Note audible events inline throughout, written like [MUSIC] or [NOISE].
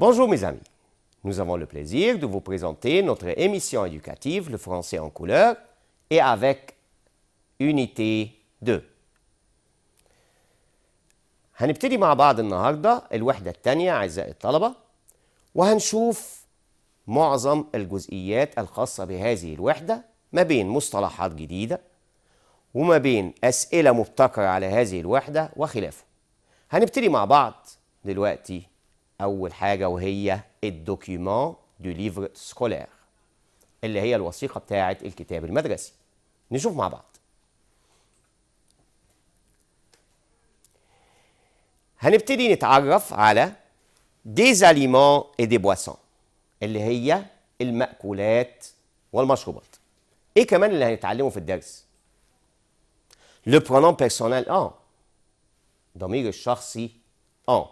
Bonjour mes amis, nous avons le plaisir de vous présenter notre émission éducative Le français en couleur et avec unité 2 هنبتدي مع بعض النهاردة الوحدة الثانية أعزائي الطلبة وهنشوف معظم الجزئيات الخاصة بهذه الوحدة ما بين مصطلحات جديدة وما بين أسئلة مبتكرة على هذه الوحدة وخلافه هنبتدي مع بعض دلوقتي اول حاجه وهي الدوكيومون دو ليفر سكولير اللي هي الوثيقه بتاعه الكتاب المدرسي نشوف مع بعض هنبتدي نتعرف على دي زاليمون اي دي بواسون اللي هي المأكولات والمشروبات ايه كمان اللي هنتعلمه في الدرس لو برونون بيرسونال اه ضمير الشخصي اه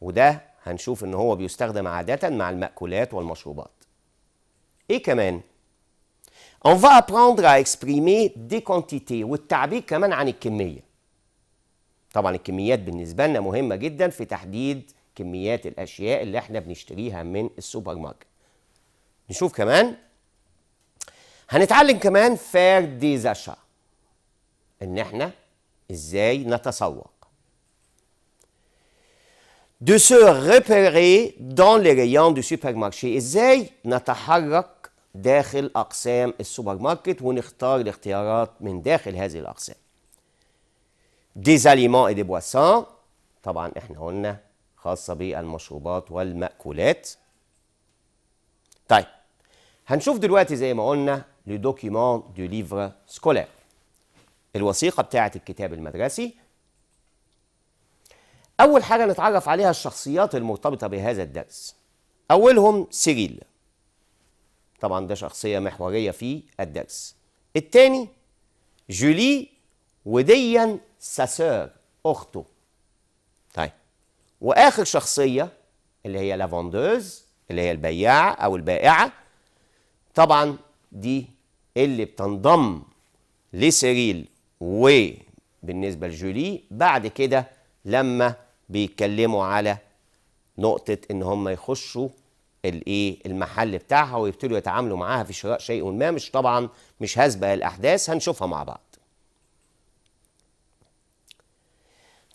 وده هنشوف ان هو بيستخدم عادة مع المأكولات والمشروبات. ايه كمان؟ On va apprendre à exprimer des quantités والتعبير كمان عن الكمية. طبعا الكميات بالنسبة لنا مهمة جدا في تحديد كميات الأشياء اللي احنا بنشتريها من السوبر ماركت. نشوف كمان هنتعلم كمان فير دي زاشا ان احنا ازاي نتسوق de se repérer dans les rayons du supermarché ازاي نتحرك داخل اقسام السوبر ماركت ونختار الاختيارات من داخل هذه الاقسام des aliments et des boissons طبعا احنا قلنا خاصة بالمشروبات والمأكولات طيب هنشوف دلوقتي زي ما قلنا لو دوكيمون دو ليفر سكولير الوثيقة بتاعة الكتاب المدرسي أول حاجة نتعرف عليها الشخصيات المرتبطة بهذا الدرس أولهم سيريل طبعا ده شخصية محورية في الدرس الثاني جولي وديا ساسور أخته طيب وآخر شخصية اللي هي لافوندوز اللي هي البياعة أو البائعة طبعا دي اللي بتنضم لسيريل وبالنسبة لجولي بعد كده لما بيتكلموا على نقطه ان هم يخشوا الايه المحل بتاعها ويبتدوا يتعاملوا معاها في شراء شيء ما مش طبعا مش هسبق الاحداث هنشوفها مع بعض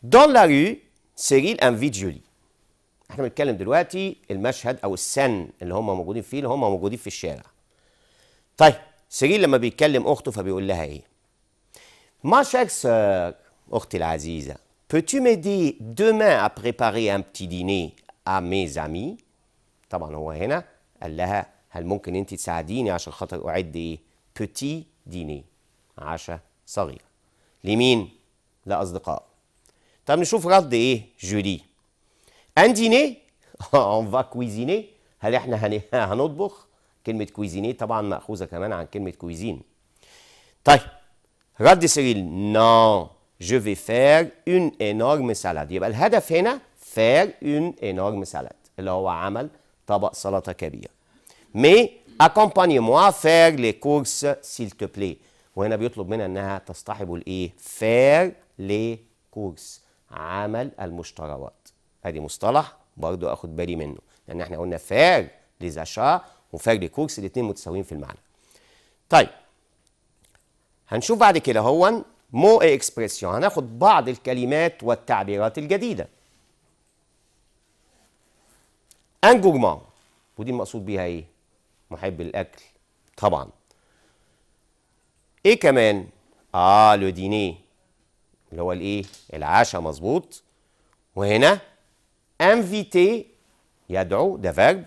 دون لا رو سيريل ان جولي احنا بنتكلم دلوقتي المشهد او السن اللي هم موجودين فيه اللي هم موجودين في الشارع طيب سيريل لما بيتكلم اخته فبيقول لها ايه ما سير اختي العزيزه Peux-tu m'aider demain à préparer un petit ديني à mes amis طبعا هو هنا قال لها هل ممكن انت تساعديني عشان خاطر اعد ايه بوتي ديني عشاء صغير لمين لاصدقاء طب نشوف رد ايه جودي ان ديني اون فا كويزيني هل احنا هنطبخ كلمه كويزيني طبعا ماخوذه كمان عن كلمه كويزين طيب رد سيريل نو je vais faire une énorme salade يبقى الهدف هنا faire une énorme salade اللي هو عمل طبق سلطه كبير mais accompagne-moi faire les courses s'il te plaît وهنا بيطلب منها انها تصطحب الايه faire les courses عمل المشتروات ادي مصطلح برضو اخد بالي منه لان احنا قلنا faire les achats وفير les courses الاثنين متساويين في المعنى طيب هنشوف بعد كده هون مو اكسبريسيون هناخد بعض الكلمات والتعبيرات الجديده انجورمان ودي المقصود بيها ايه محب الاكل طبعا ايه كمان اه لو ديني اللي هو الايه العشاء مظبوط وهنا انفيتي يدعو ده فيرب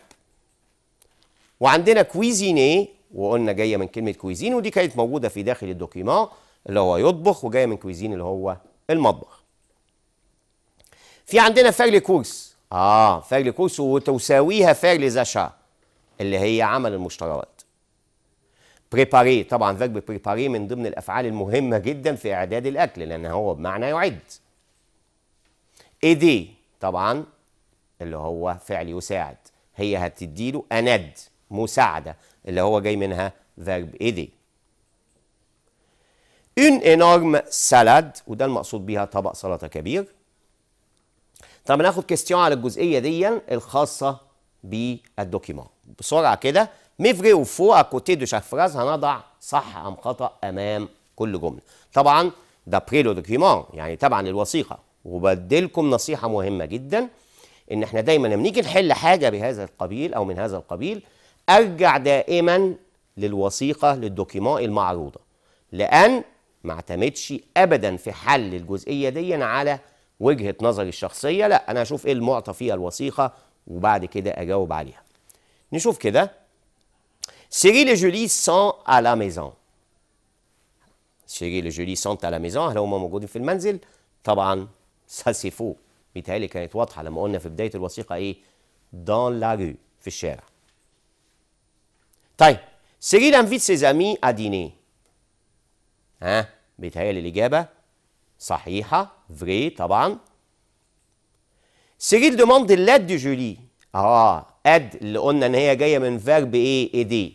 وعندنا كويزيني وقلنا جايه من كلمه كويزين ودي كانت موجوده في داخل الدوكيومون اللي هو يطبخ وجايه من كويزين اللي هو المطبخ في عندنا فاعل كورس اه فاعل كورس وتساويها فاعل زشا اللي هي عمل المشتريات بريباري طبعا فيرب بريباري من ضمن الافعال المهمه جدا في اعداد الاكل لان هو بمعنى يعد ايدي طبعا اللي هو فعل يساعد هي هتدي له اند مساعده اللي هو جاي منها فيرب ايدي ان انورم سالاد وده المقصود بيها طبق سلطه كبير طب ناخد كيستيون على الجزئيه دي الخاصه بالدوكيمون بسرعه كده ميفري وفو اكوتي دو شاك فراز هنضع صح ام خطا امام كل جمله طبعا دابري لو دوكيمون يعني طبعا للوثيقه وبديلكم نصيحه مهمه جدا ان احنا دايما لما نيجي نحل حاجه بهذا القبيل او من هذا القبيل ارجع دائما للوثيقه للدوكيمون المعروضه لان ما اعتمدش ابدا في حل الجزئيه دي على وجهه نظري الشخصيه لا انا اشوف ايه المعطى فيها الوثيقه وبعد كده اجاوب عليها نشوف كده سيري وجولي سان à la سيري سيريل وجولي سان ا لا maison هل هما موجودين في المنزل طبعا سا سي فو بيتهيألي كانت واضحه لما قلنا في بدايه الوثيقه ايه دون لا رو في الشارع طيب سيري انفيت سيزامي أديني ها بيتهيألي الإجابة صحيحة فري طبعا سيريل دوموند لاد دي جولي اه اد اللي قلنا ان هي جايه من فيرب ايه ايدي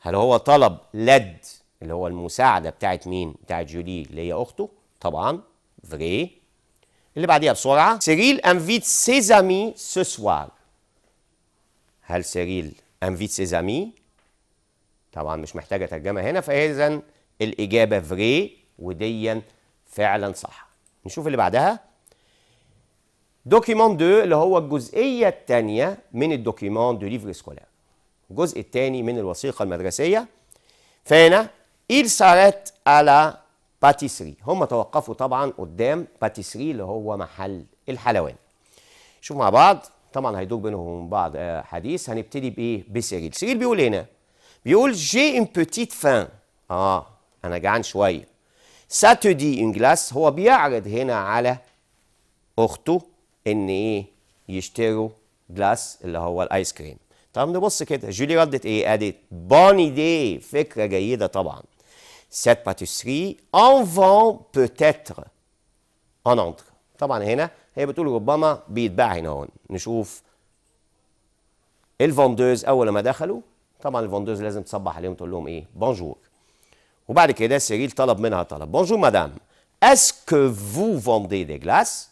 هل هو طلب لد اللي هو المساعده بتاعت مين بتاعت جولي اللي هي اخته طبعا فري اللي بعديها بسرعه سيريل انفيت سيزامي سوسوار هل سيريل انفيت سيزامي طبعا مش محتاجه ترجمه هنا فاذا الاجابه فري وديا فعلا صح نشوف اللي بعدها دوكيمون دو اللي هو الجزئيه الثانيه من الدوكيمون دو ليفر سكولار الجزء الثاني من الوثيقه المدرسيه فهنا إيل سارت على باتيسري هم توقفوا طبعا قدام باتيسري اللي هو محل الحلواني شوف مع بعض طبعا هيدور بينهم بعض آه، حديث هنبتدي بايه بسيريل سيريل بيقول هنا بيقول جي ان بوتيت فان اه انا جعان شويه ساتودي ان جلاس هو بيعرض هنا على اخته ان ايه يشتروا جلاس اللي هو الايس كريم طب نبص كده جولي ردت ايه قالت بوني دي فكره جيده طبعا سات باتيسري en فون بوتيتر etre انتر طبعا هنا هي بتقول ربما بيتباع هنا هون نشوف الفوندوز اول ما دخلوا طبعا الفوندوز لازم تصبح عليهم تقول لهم ايه بونجور وبعد كده سيريل طلب منها طلب بونجور مدام اسكو فو فوندي دي جلاس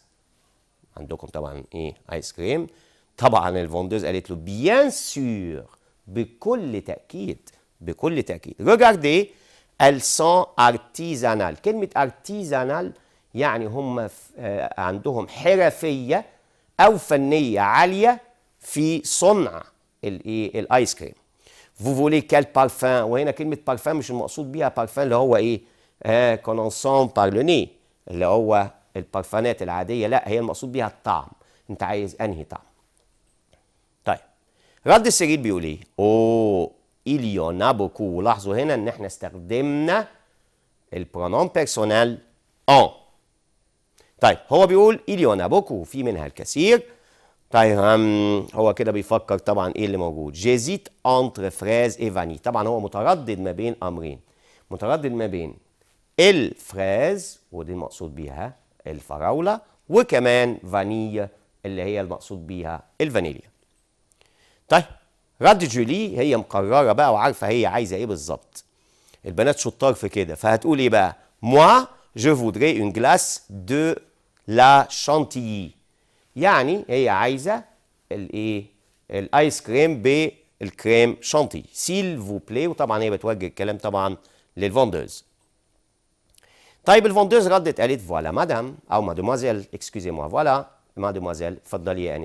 عندكم طبعا ايه ايس كريم طبعا الفوندوز قالت له بيان سور بكل تاكيد بكل تاكيد ريجاردي السون ارتيزانال كلمة ارتيزانال يعني هم آه، عندهم حرفية أو فنية عالية في صنع الإيه الآيس كريم فوفولي كال بارفان وهنا كلمه بارفان مش المقصود بيها بارفان اللي هو ايه آه كونونسون بارلوني اللي هو البارفانات العاديه لا هي المقصود بيها الطعم انت عايز انهي طعم طيب رد السرير بيقول ايه او اليونا بوكو لاحظوا هنا ان احنا استخدمنا البرونوم بيرسونال اون طيب هو بيقول اليونا بوكو في منها الكثير طيب هو كده بيفكر طبعا ايه اللي موجود جيزيت انتر اي فاني طبعا هو متردد ما بين امرين متردد ما بين الفريز ودي المقصود بيها الفراوله وكمان فانيليا اللي هي المقصود بيها الفانيليا طيب رد جولي هي مقرره بقى وعارفه هي عايزه ايه بالظبط البنات شطار في كده فهتقول ايه بقى موا جو فودري اون جلاس دو لا شانتيي Yani, elle a des cream, a des crèmes chantilly. S'il vous plaît, vous pouvez madame. Ah, et, moi voilà. Mademoiselle, il faut que vous vous Et, fassiez.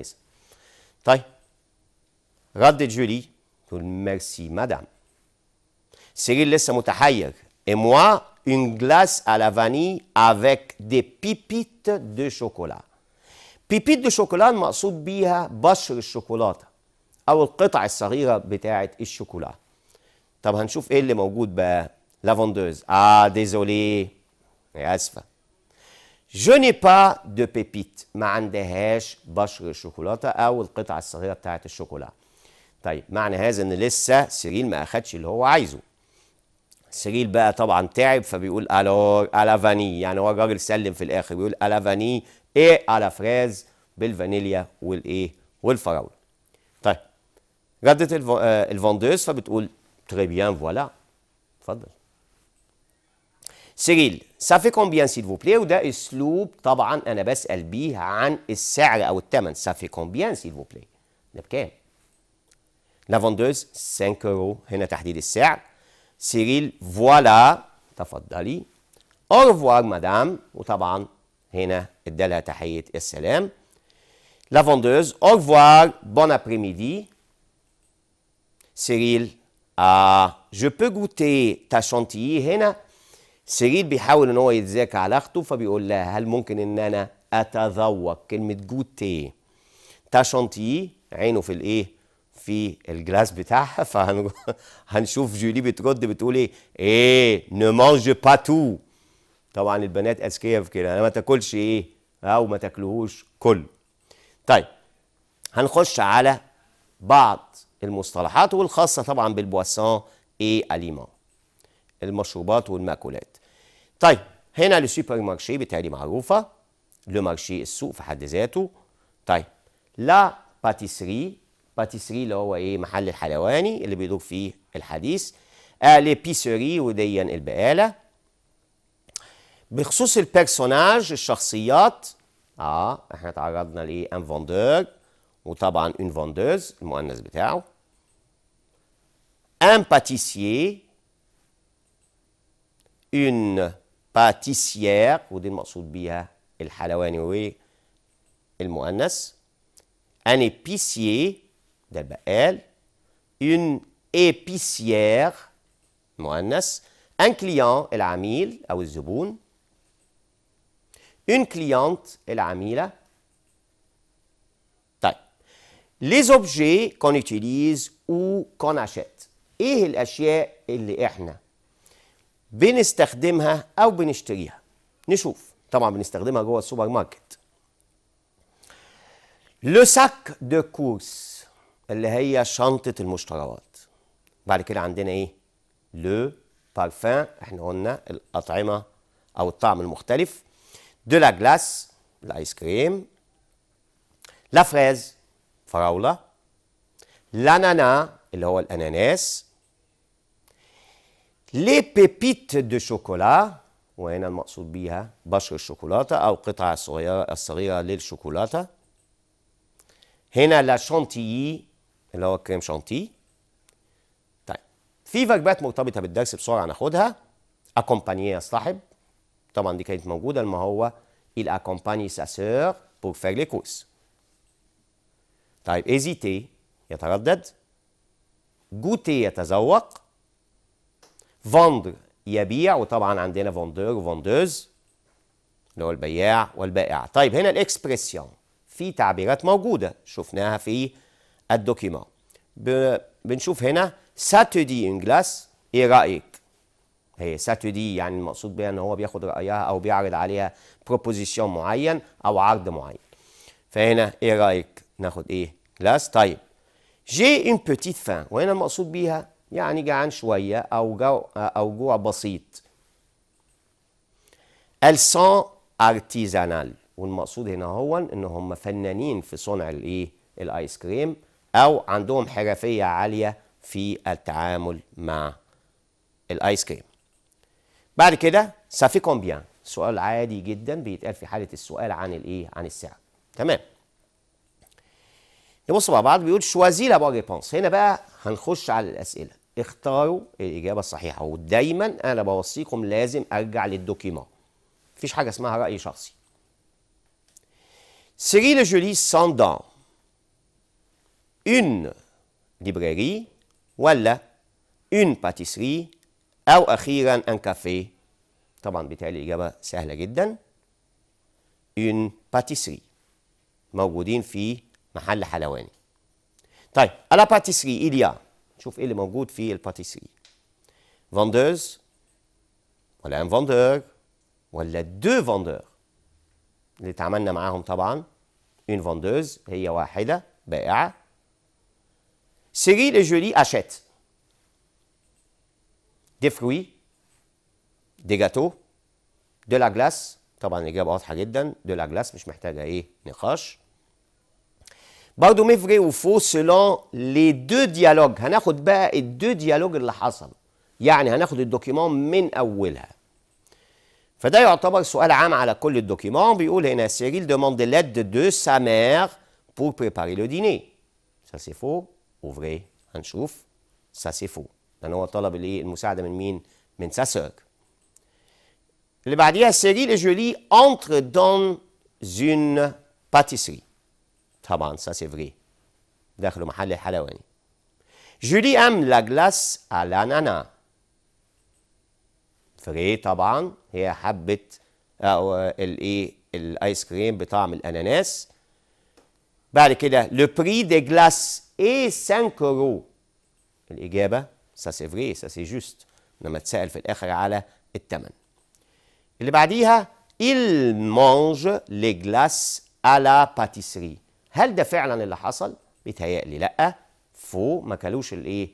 Vous vous Vous vous Vous vous Vous vous Vous vous Vous vous vous en faire. vous vous vous بيبيت دو شوكولان مقصود بيها بشر الشوكولاته او القطع الصغيره بتاعه الشوكولا طب هنشوف ايه اللي موجود بقى لافندوز اه ديزولي يا اسفه جو ني با دو بيبيت ما عندهاش بشر الشوكولاته او القطع الصغيره بتاعه الشوكولا طيب معنى هذا ان لسه سيريل ما اخدش اللي هو عايزه سيريل بقى طبعا تعب فبيقول الور الا فاني يعني هو الراجل سلم في الاخر بيقول الا فاني ايه على فراز بالفانيليا والايه والفراوله طيب ردت الفوندوس آه، فبتقول تري بيان فوالا اتفضل سيريل سافي كومبيان سيل فو وده اسلوب طبعا انا بسال بيه عن السعر او الثمن سافي كومبيان سيل فو ده بكام لا فوندوز 5 يورو هنا تحديد السعر سيريل فوالا تفضلي اورفوار مدام وطبعا هنا ادالها تحيه السلام لا فوندوز او revoir بون ابري ميدي سيريل آه جو بو غوتي تا شانتيي هنا سيريل بيحاول ان هو يتذاكى على اخته فبيقول لها هل ممكن ان انا اتذوق كلمه جوتي تا شانتيي عينه في الايه في الجلاس بتاعها [LAUGHS] فهنشوف جولي بترد بتقول ايه ايه نو مانج با تو طبعا البنات اذكياء في كده ما تاكلش ايه او ما تاكلهوش كل طيب هنخش على بعض المصطلحات والخاصه طبعا بالبواسون اي اليمون المشروبات والمأكولات طيب هنا السوبر مارشي بتهيألي معروفه لو مارشي السوق في حد ذاته طيب لا باتيسري باتيسري اللي هو ايه محل الحلواني اللي بيدور فيه الحديث آه لي بيسوري وديا البقاله بخصوص البيرسوناج الشخصيات اه احنا تعرضنا لايه ان فوندور وطبعا اون فوندوز المؤنث بتاعه ان باتيسيي اون باتيسيير ودي المقصود بيها الحلواني والمؤنث ان ايبيسيير ده البقال اون ايبيسيير مؤنث ان كليان العميل او الزبون une cliente et la amila. Les objets qu'on utilise ou qu'on achète. ايه الاشياء اللي احنا بنستخدمها او بنشتريها نشوف طبعا بنستخدمها جوه السوبر ماركت لو ساك دو كورس اللي هي شنطه المشتريات بعد كده عندنا ايه لو بارفان احنا قلنا الاطعمه او الطعم المختلف de la glace, l'ice cream, la fraise, فراولة l'ananas اللي هو الأناناس لي بيبيت دو شوكولا وهنا المقصود بيها بشر الشوكولاتة أو قطعة الصغيرة الصغيرة للشوكولاتة هنا لا شانتيي اللي هو كريم شانتي طيب في وجبات مرتبطة بالدرس بسرعة ناخدها أكومبانيي يصطحب طبعا دي كانت موجوده لما هو il accompagne sa sœur pour faire les courses طيب hésiter يتردد goûter يتذوق فندر يبيع وطبعا عندنا فندور وفندوز اللي هو البياع والبائع طيب هنا الاكسبريسيون في تعبيرات موجوده شفناها في الدوكيمون بنشوف هنا ساتودي انجلاس جلاس ايه رايك هي ساتودي يعني المقصود بيها ان هو بياخد رايها او بيعرض عليها بروبوزيشن معين او عرض معين فهنا ايه رايك ناخد ايه كلاس طيب جي ان بوتيت فان وهنا المقصود بيها يعني جعان شويه او جو او جوع بسيط السان ارتيزانال والمقصود هنا هو ان هم فنانين في صنع الايه الايس كريم او عندهم حرفيه عاليه في التعامل مع الايس كريم بعد كده سافي كومبيان سؤال عادي جدا بيتقال في حاله السؤال عن الايه عن السعر تمام نبص مع بعض بيقول شوازي لا بون ريبونس هنا بقى هنخش على الاسئله اختاروا الاجابه الصحيحه ودايما انا بوصيكم لازم ارجع للدوكيمون مفيش حاجه اسمها راي شخصي سيري جولي ساندان اون ليبراري ولا اون باتيسري أو أخيرا أن كافيه طبعا بالتالي الإجابة سهلة جدا إن باتيسري موجودين في محل حلواني طيب ألا باتيسري إليا شوف إيه اللي موجود في الباتيسري فاندرز ولا أن فاندر ولا دو فاندر اللي اتعاملنا معاهم طبعا إن فاندرز هي واحدة بائعة سيري جولي أشت des fruits دي جاتو دي لا جلاس طبعا الاجابه واضحه جدا دي لا جلاس مش محتاجه ايه نقاش برضه ميفري وفو سيلون لي دو ديالوج هناخد بقى الدو ديالوج اللي حصل يعني هناخد الدوكيمون من اولها فده يعتبر سؤال عام على كل الدوكيمون بيقول هنا سيريل دوموند لاد دو سا مير بور بريباري لو ديني سا سي فو او فري هنشوف سا سي فو لان هو طلب الايه المساعده من مين من ساسوك اللي بعديها سيريل جولي انتر دون زون باتيسري طبعا سا سي فري دخلوا محل الحلواني جولي ام لا جلاس على نانا فري طبعا هي حبه او آه، الايه الايس كريم بطعم الاناناس بعد كده لو بري دي جلاس اي 5 يورو الاجابه سا سي فري سا سي جوست انما تسأل في الاخر على التمن اللي بعديها il mange les glaces à la pâtisserie. هل ده فعلا اللي حصل؟ بيتهيألي لا. فو ما كلوش الايه؟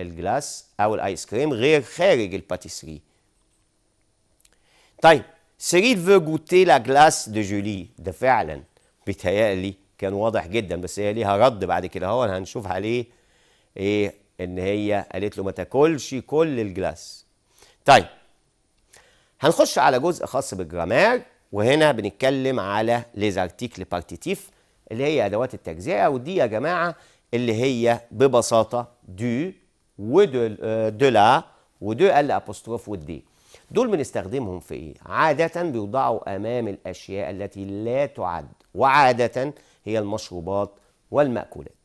الجلاس او الايس كريم غير خارج الباتيسري. طيب سيريل فو جوتي لا جلاس دو جولي ده فعلا بيتهيألي كان واضح جدا بس هي ليها رد بعد كده هو هنشوف عليه ايه ان هي قالت له ما تاكلش كل الجلاس طيب هنخش على جزء خاص بالجرامير وهنا بنتكلم على ليزارتيكل بارتيتيف اللي هي ادوات التجزئه ودي يا جماعه اللي هي ببساطه دو ودو آه، دو لا ودو ال ابوستروف ودي دول بنستخدمهم في ايه عاده بيوضعوا امام الاشياء التي لا تعد وعاده هي المشروبات والمأكولات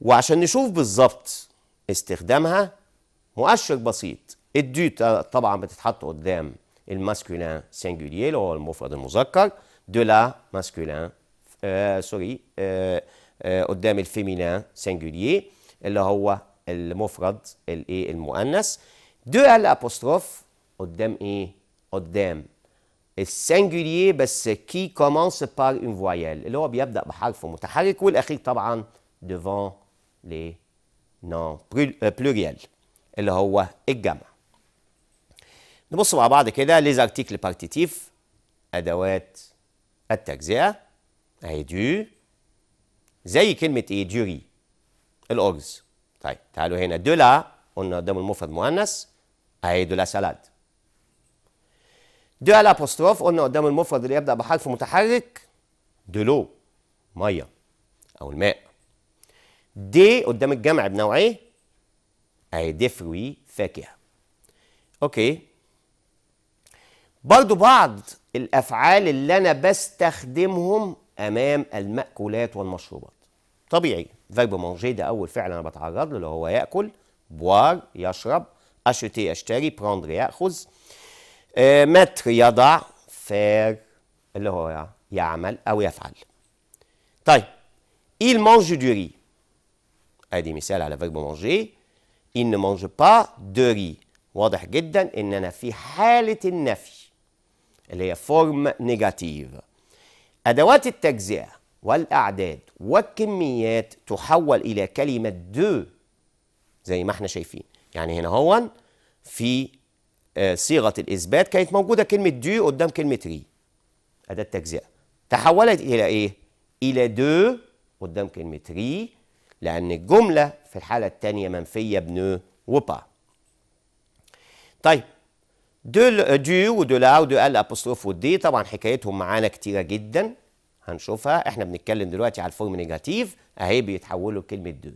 وعشان نشوف بالظبط استخدامها مؤشر بسيط الدي طبعا بتتحط قدام الماسكولين سينجوليير اللي هو المفرد المذكر دو لا ماسكولين آه سوري آه آه قدام الفيمينين سينجوليير اللي هو المفرد الايه المؤنث دو ال ابوستروف قدام ايه قدام السنجوليير بس كي كومونس بار اون فويال اللي هو بيبدا بحرف متحرك والاخير طبعا ديفون لنون بلوريال اللي هو الجمع نبص مع بعض كده ليزارتيكل بارتيتيف ادوات التجزئه اهي دو زي كلمه ايه دوري الارز طيب تعالوا هنا دولا قلنا قدام المفرد مؤنث اهي دولا سالاد دو الابوستروف ابوستروف قلنا قدام المفرد اللي يبدا بحرف متحرك دولو ميه او الماء دي قدام الجمع بنوعيه اهي دفوي فاكهه اوكي برضو بعض الافعال اللي انا بستخدمهم امام المأكولات والمشروبات طبيعي فيرب مانجي ده اول فعل انا بتعرض له اللي هو ياكل بوار يشرب اشتي اشتري براندر ياخذ متر آه، يضع فير اللي هو يعمل او يفعل طيب إيل mange دوري ادي مثال على فيرب مانجي il ne mange pas de riz واضح جدا ان انا في حاله النفي اللي هي فورم نيجاتيف ادوات التجزئه والاعداد والكميات تحول الى كلمه دو زي ما احنا شايفين يعني هنا هون في آه، صيغه الاثبات كانت موجوده كلمه دو قدام كلمه ري اداه تجزئه تحولت الى ايه الى دو قدام كلمه ري لأن الجملة في الحالة الثانية منفية بنو وبا طيب دول دو ودو لا ودو ال ابوستروف ودي طبعا حكايتهم معانا كتيره جدا هنشوفها احنا بنتكلم دلوقتي على الفورم نيجاتيف اهي بيتحولوا لكلمه دو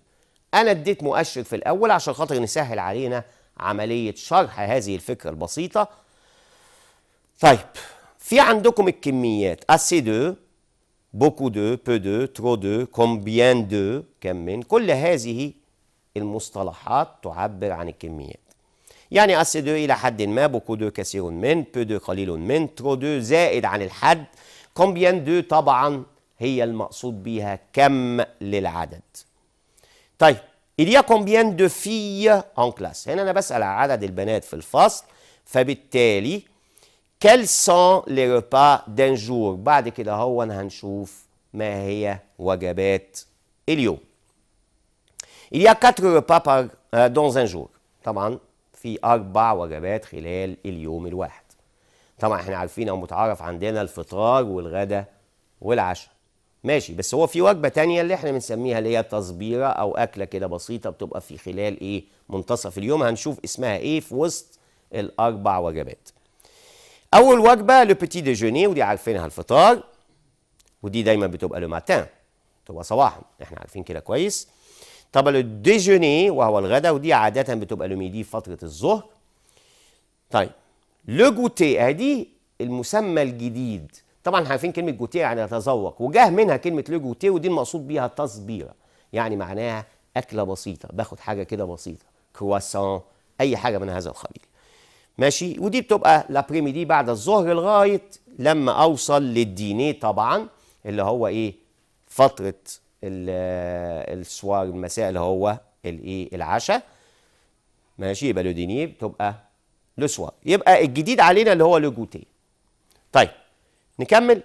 انا اديت مؤشر في الاول عشان خاطر نسهل علينا عمليه شرح هذه الفكره البسيطه طيب في عندكم الكميات اسي دو بوكو دو بو دو ترو دو كومبيان دو كم من كل هذه المصطلحات تعبر عن الكميات يعني اس دو الى حد ما بوكو دو كثير من بو دو قليل من ترو دو زائد عن الحد كومبيان دو طبعا هي المقصود بيها كم للعدد طيب il y a combien de filles en classe هنا انا بسال على عدد البنات في الفصل فبالتالي quels sont les repas d'un jour بعد كده هون هنشوف ما هي وجبات اليوم Il y a quatre repas par, euh, dans un jour طبعا في أربع وجبات خلال اليوم الواحد طبعا احنا عارفين أو متعارف عندنا الفطار والغدا والعشاء ماشي بس هو في وجبة تانية اللي احنا بنسميها اللي هي تصبيرة أو أكلة كده بسيطة بتبقى في خلال إيه منتصف اليوم هنشوف اسمها إيه في وسط الأربع وجبات اول وجبه لو بيتي ديجوني ودي عارفينها الفطار ودي دايما بتبقى لو ماتان بتبقى صباحا احنا عارفين كده كويس طب لو ديجوني وهو الغداء ودي عاده بتبقى لو ميدي فتره الظهر طيب لو جوتي ادي المسمى الجديد طبعا عارفين كلمه جوتي يعني تذوق وجاه منها كلمه لو جوتي ودي المقصود بيها تصبيره يعني معناها اكله بسيطه باخد حاجه كده بسيطه كرواسون اي حاجه من هذا القبيل ماشي ودي بتبقى لابريمي دي بعد الظهر لغايه لما اوصل للدينيه طبعا اللي هو ايه فتره السوار المساء اللي هو الايه العشاء ماشي يبقى لو دينيه بتبقى لو سوار يبقى الجديد علينا اللي هو لو جوتيه طيب نكمل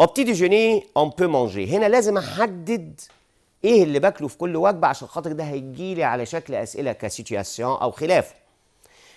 اوبتي ديجوني اون بو مانجي هنا لازم احدد ايه اللي باكله في كل وجبه عشان خاطر ده هيجي لي على شكل اسئله كسيتياسيون او خلافه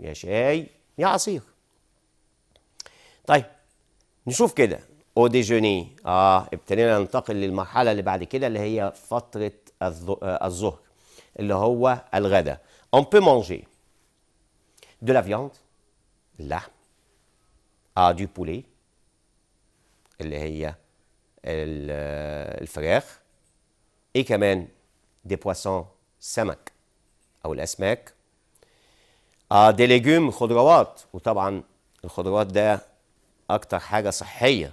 يا شاي يا عصير طيب نشوف كده او ديجوني اه ابتدينا ننتقل للمرحله اللي بعد كده اللي هي فتره آه، الظهر اللي هو الغداء on peut manger de la viande اللحم اه دي بولي اللي هي آه، الفراخ ايه كمان دي بواسون سمك او الاسماك آه دي ليجوم خضروات وطبعا الخضروات ده اكتر حاجه صحيه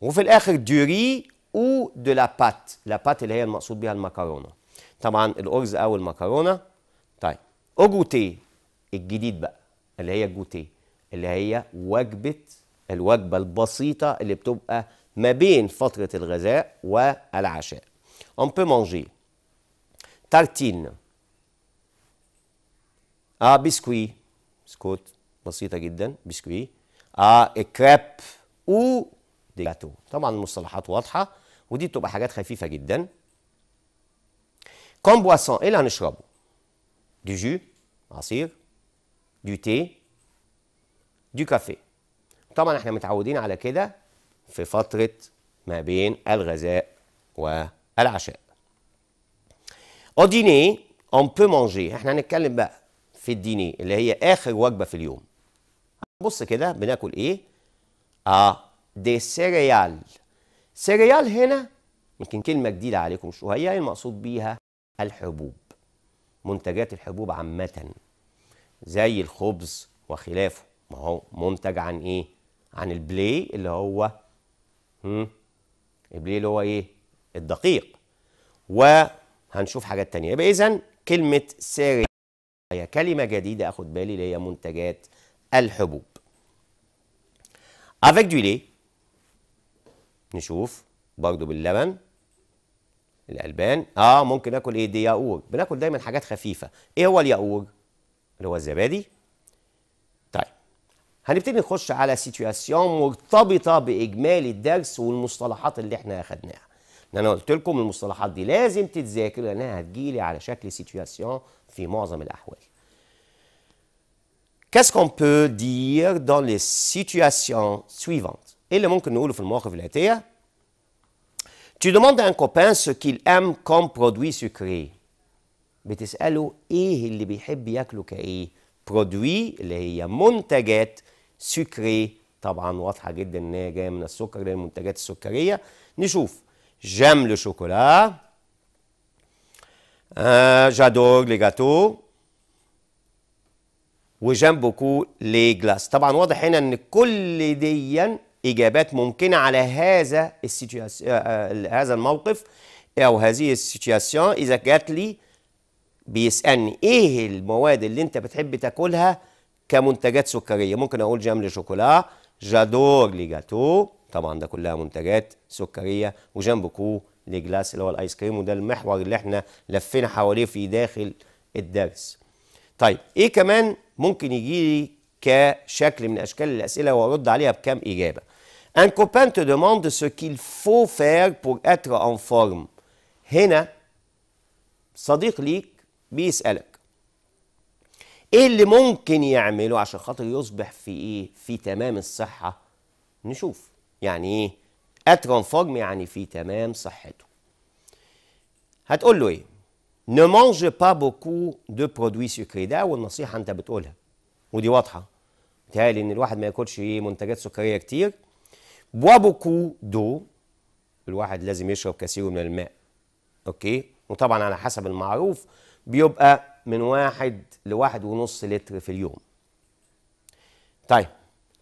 وفي الاخر دوري او دو لا بات لا بات اللي هي المقصود بيها المكرونه طبعا الارز او المكرونه طيب اوجوتي الجديد بقى اللي هي الجوتيه اللي هي وجبه الوجبه البسيطه اللي بتبقى ما بين فتره الغذاء والعشاء اون بو مانجي تارتين اه بسكوي سكوت بسيطه جدا بسكوي اه كريب او دي جاتو طبعا المصطلحات واضحه ودي بتبقى حاجات خفيفه جدا كوم بواسون ايه اللي هنشربه دي جو عصير دي تي دي كافي طبعا احنا متعودين على كده في فتره ما بين الغذاء والعشاء اوديني اون بو مانجي احنا هنتكلم بقى في الديني اللي هي اخر وجبه في اليوم بص كده بناكل ايه اه دي سيريال سيريال هنا يمكن كلمه جديده عليكم شويه المقصود بيها الحبوب منتجات الحبوب عامه زي الخبز وخلافه ما هو منتج عن ايه عن البلي اللي هو هم البلي اللي هو ايه الدقيق وهنشوف حاجات تانية يبقى اذا كلمه سيريال هي كلمة جديدة أخد بالي اللي هي منتجات الحبوب افيك دو ليه نشوف برضو باللبن الالبان اه ممكن اكل ايه دي ياقور بناكل دايما حاجات خفيفه ايه هو الياقور اللي هو الزبادي طيب هنبتدي نخش على سيتواسيون مرتبطه باجمالي الدرس والمصطلحات اللي احنا اخدناها ان انا قلت لكم المصطلحات دي لازم تتذاكر لانها هتجيلي على شكل سيتوياسيون في معظم الاحوال Qu'est-ce qu'on peut dire dans les situations suivantes ايه اللي ممكن نقوله في المواقف الاتيه Tu demandes à un copain ce qu'il aime comme produit sucré. بتسأله إيه اللي بيحب ياكله كإيه؟ برودوي اللي هي منتجات سكري طبعا واضحة جدا إن هي جاية من السكر اللي المنتجات السكرية نشوف J'aime le chocolat. Euh, J'adore les gâteaux. وجنب بوكو لي جلاس طبعا واضح هنا ان كل ديا اجابات ممكنه على هذا السيتواسيون آه، آه، هذا الموقف او هذه السيتياسيون اذا جات لي بيسالني ايه المواد اللي انت بتحب تاكلها كمنتجات سكريه ممكن اقول جام شوكولا جادور لي جاتو طبعا ده كلها منتجات سكريه وجنب كو لجلاس اللي هو الايس كريم وده المحور اللي احنا لفينا حواليه في داخل الدرس طيب ايه كمان ممكن يجي لي كشكل من اشكال الاسئله وارد عليها بكام اجابه Un copain te demande ce qu'il faut faire pour être en forme. هنا صديق ليك بيسألك ايه اللي ممكن يعمله عشان خاطر يصبح في ايه في تمام الصحة نشوف يعني ايه اترونفورم يعني في تمام صحته هتقول له ايه ne mange pas beaucoup de produits sucrés ده اول نصيحه انت بتقولها ودي واضحه بتهيألي ان الواحد ما ياكلش ايه منتجات سكريه كتير بوا بوكو دو الواحد لازم يشرب كثير من الماء اوكي وطبعا على حسب المعروف بيبقى من واحد لواحد ونص لتر في اليوم طيب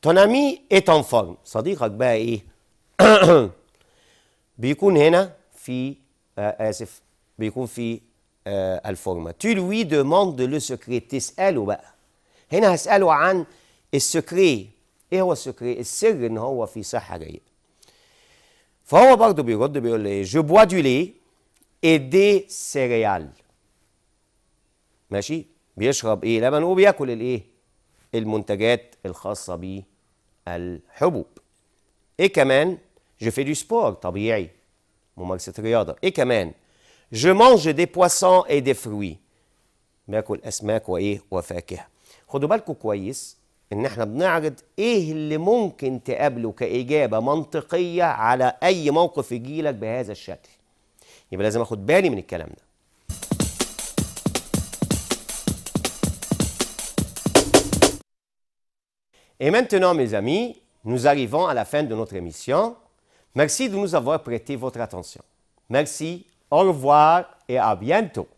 تونامي ايتان فارم صديقك بقى ايه بيكون هنا في آه اسف بيكون في آه الفورمه تو لوي دوموند لو سكري تساله بقى هنا هساله عن السكري ايه هو السكري السر ان هو في صحه جيده فهو برضه بيرد بيقول ايه جو بوا دو لي اي دي سيريال ماشي بيشرب ايه لبن وبياكل الايه المنتجات الخاصه بيه الحبوب ايه كمان je fais du sport طبيعي ممارسة رياضة ايه كمان je mange des poissons et des fruits باكل اسماك وايه وفاكهة خدوا بالكم كويس ان احنا بنعرض ايه اللي ممكن تقابله كاجابه منطقيه على اي موقف يجيلك بهذا الشكل يبقى لازم اخد بالي من الكلام ده Et maintenant, mes amis, nous arrivons à la fin de notre émission. Merci de nous avoir prêté votre attention. Merci, au revoir et à bientôt.